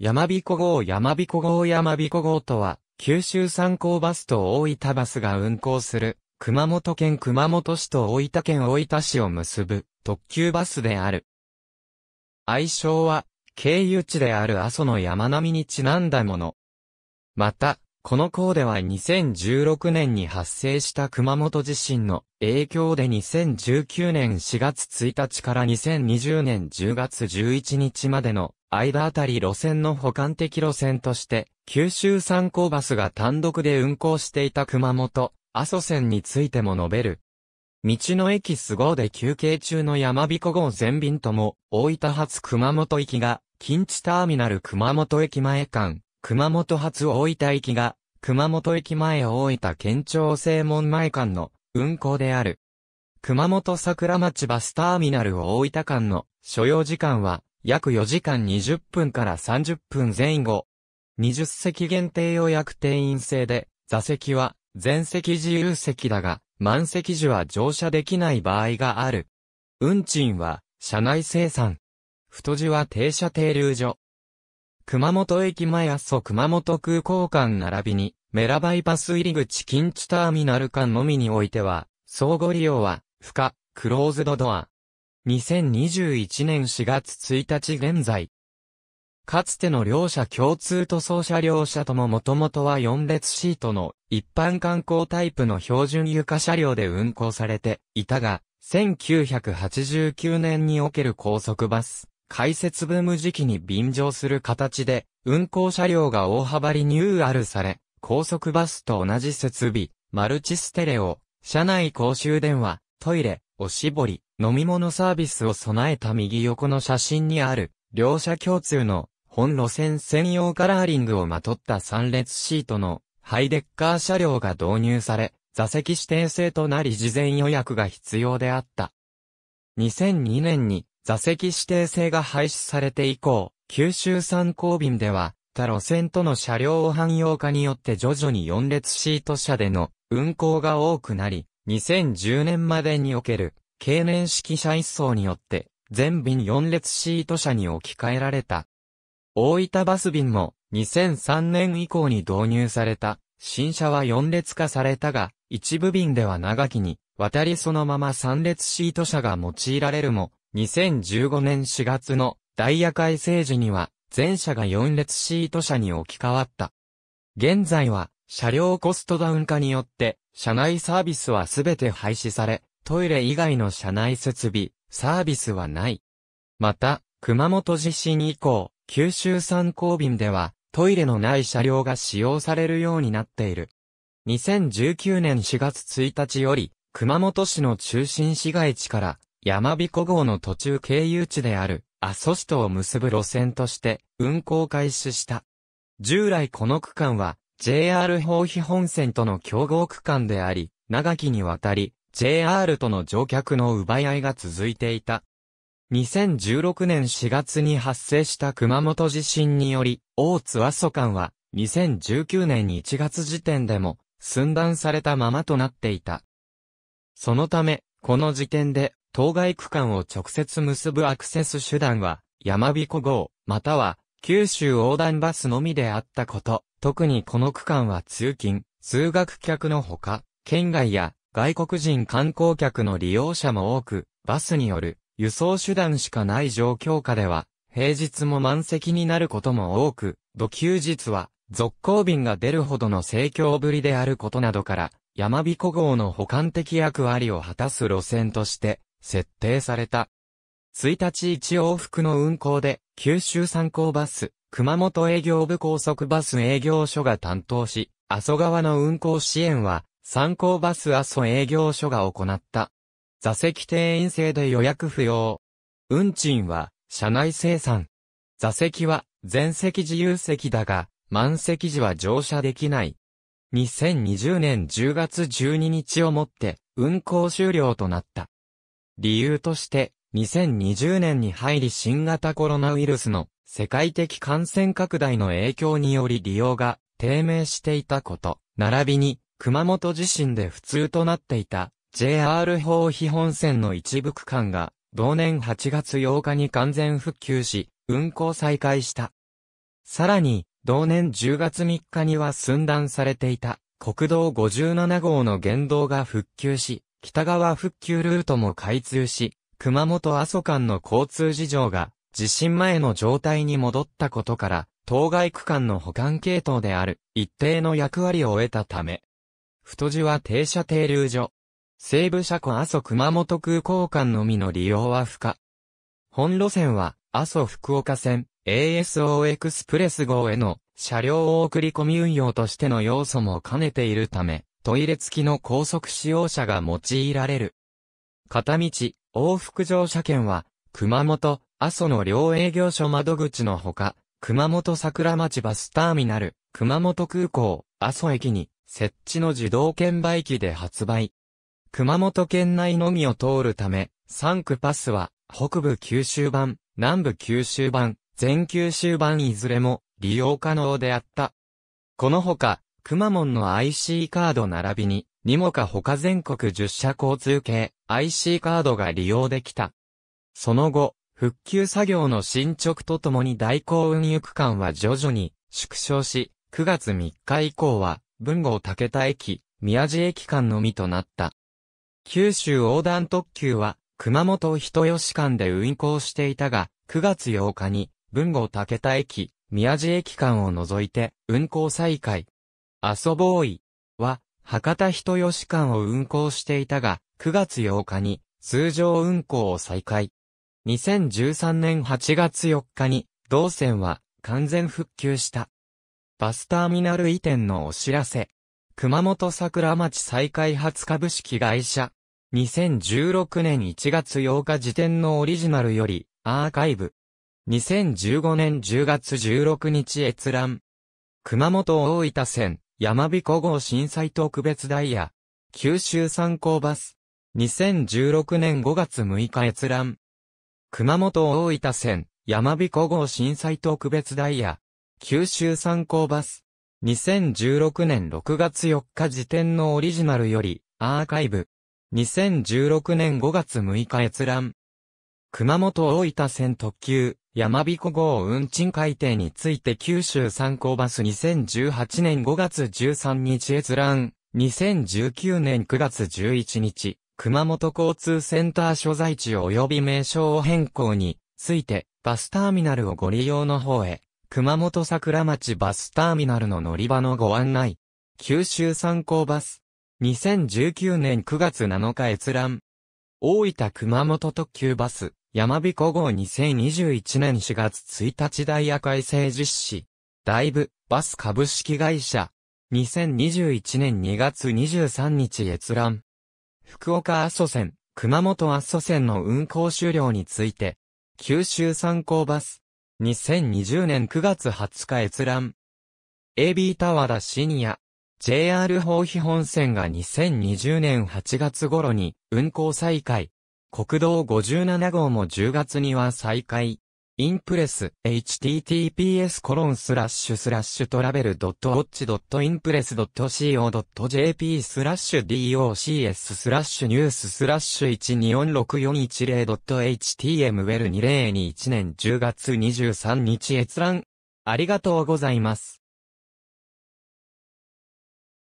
山彦号山彦号山彦号とは、九州三高バスと大分バスが運行する、熊本県熊本市と大分県大分市を結ぶ特急バスである。愛称は、経由地である阿蘇の山並みにちなんだもの。また、この項では2016年に発生した熊本地震の影響で2019年4月1日から2020年10月11日までの間あたり路線の補完的路線として、九州三考バスが単独で運行していた熊本、阿蘇線についても述べる。道の駅ス号で休憩中の山彦号全便とも、大分発熊本行きが、近地ターミナル熊本駅前間、熊本発大分行きが、熊本駅前大分県庁正門前間の運行である。熊本桜町バスターミナル大分間の所要時間は約4時間20分から30分前後。20席限定予約定員制で、座席は全席自由席だが、満席時は乗車できない場合がある。運賃は、車内生産。太字は停車停留所。熊本駅前阿蘇熊本空港間並びに、メラバイパス入り口近地ターミナル間のみにおいては、相互利用は、不可、クローズドドア。2021年4月1日現在。かつての両者共通塗装車両車とも元々は4列シートの一般観光タイプの標準床車両で運行されていたが、1989年における高速バス、開設ブーム時期に便乗する形で、運行車両が大幅リニューアルされ、高速バスと同じ設備、マルチステレオ、車内公衆電話、トイレ、おしぼり、飲み物サービスを備えた右横の写真にある、両者共通の本路線専用カラーリングをまとった3列シートのハイデッカー車両が導入され、座席指定制となり事前予約が必要であった。2002年に座席指定制が廃止されて以降、九州参考便では、他路線との車両を汎用化によって徐々に4列シート車での運行が多くなり、2010年までにおける、経年式車一層によって、全便4列シート車に置き換えられた。大分バス便も、2003年以降に導入された、新車は4列化されたが、一部便では長きに、渡りそのまま3列シート車が用いられるも、2015年4月のダイヤ改正時には、全車が4列シート車に置き換わった。現在は、車両コストダウン化によって、車内サービスはすべて廃止され、トイレ以外の車内設備、サービスはない。また、熊本地震以降、九州産考便では、トイレのない車両が使用されるようになっている。2019年4月1日より、熊本市の中心市街地から、山彦号の途中経由地である、阿蘇市とを結ぶ路線として、運行開始した。従来この区間は、JR 宝庇本線との競合区間であり、長きにわたり、JR との乗客の奪い合いが続いていた。2016年4月に発生した熊本地震により、大津阿蘇間は、2019年1月時点でも、寸断されたままとなっていた。そのため、この時点で、当該区間を直接結ぶアクセス手段は、山彦号、または、九州横断バスのみであったこと。特にこの区間は通勤、通学客のほか、県外や外国人観光客の利用者も多く、バスによる輸送手段しかない状況下では、平日も満席になることも多く、土休日は続行便が出るほどの盛況ぶりであることなどから、山彦号の補完的役割を果たす路線として設定された。1日1往復の運行で九州参考バス、熊本営業部高速バス営業所が担当し、阿蘇川の運行支援は、参考バス阿蘇営業所が行った。座席定員制で予約不要。運賃は、車内生産。座席は、全席自由席だが、満席時は乗車できない。2020年10月12日をもって、運行終了となった。理由として、2020年に入り新型コロナウイルスの世界的感染拡大の影響により利用が低迷していたこと、並びに熊本地震で普通となっていた JR 法肥本線の一部区間が同年8月8日に完全復旧し、運行再開した。さらに、同年10月3日には寸断されていた国道57号の原動が復旧し、北側復旧ルートも開通し、熊本阿蘇間の交通事情が地震前の状態に戻ったことから、当該区間の保管系統である、一定の役割を終えたため、太字は停車停留所。西部車庫阿蘇熊本空港間のみの利用は不可。本路線は、阿蘇福岡線 ASO エクスプレス号への車両を送り込み運用としての要素も兼ねているため、トイレ付きの高速使用車が用いられる。片道、往復乗車券は、熊本、阿蘇の両営業所窓口のほか、熊本桜町バスターミナル、熊本空港、阿蘇駅に設置の自動券売機で発売。熊本県内のみを通るため、3区パスは北部九州版、南部九州版、全九州版いずれも利用可能であった。このほか、熊門の IC カード並びに、にもか他全国10社交通系 IC カードが利用できた。その後、復旧作業の進捗とともに大行運輸区間は徐々に縮小し、9月3日以降は、文豪武田駅、宮地駅間のみとなった。九州横断特急は、熊本人吉間で運行していたが、9月8日に、文豪武田駅、宮地駅間を除いて、運行再開。遊ぼういは、博多人吉間を運行していたが、9月8日に、通常運行を再開。2013年8月4日に、同線は完全復旧した。バスターミナル移転のお知らせ。熊本桜町再開発株式会社。2016年1月8日時点のオリジナルより、アーカイブ。2015年10月16日閲覧。熊本大分線、山彦号震災特別ダイヤ。九州参考バス。2016年5月6日閲覧。熊本大分線、山彦号震災特別ダイヤ、九州参考バス、2016年6月4日時点のオリジナルより、アーカイブ、2016年5月6日閲覧、熊本大分線特急、山彦号運賃改定について九州参考バス2018年5月13日閲覧、2019年9月11日。熊本交通センター所在地及び名称を変更について、バスターミナルをご利用の方へ、熊本桜町バスターミナルの乗り場のご案内。九州参考バス。2019年9月7日閲覧。大分熊本特急バス、山彦号2021年4月1日ダイヤ改正実施。ライブ、バス株式会社。2021年2月23日閲覧。福岡阿蘇線、熊本阿蘇線の運行終了について、九州参考バス、2020年9月20日閲覧。AB タワダシニア、JR 宝比本線が2020年8月頃に運行再開。国道57号も10月には再開。インプレス、https コロンスラッシュスラッシュトラベルドットウォッチドットインプレスドット CO.jp スラッシュ docs スラッシュニューススラッシュ1246410ドット html2021 年10月23日閲覧。ありがとうございます。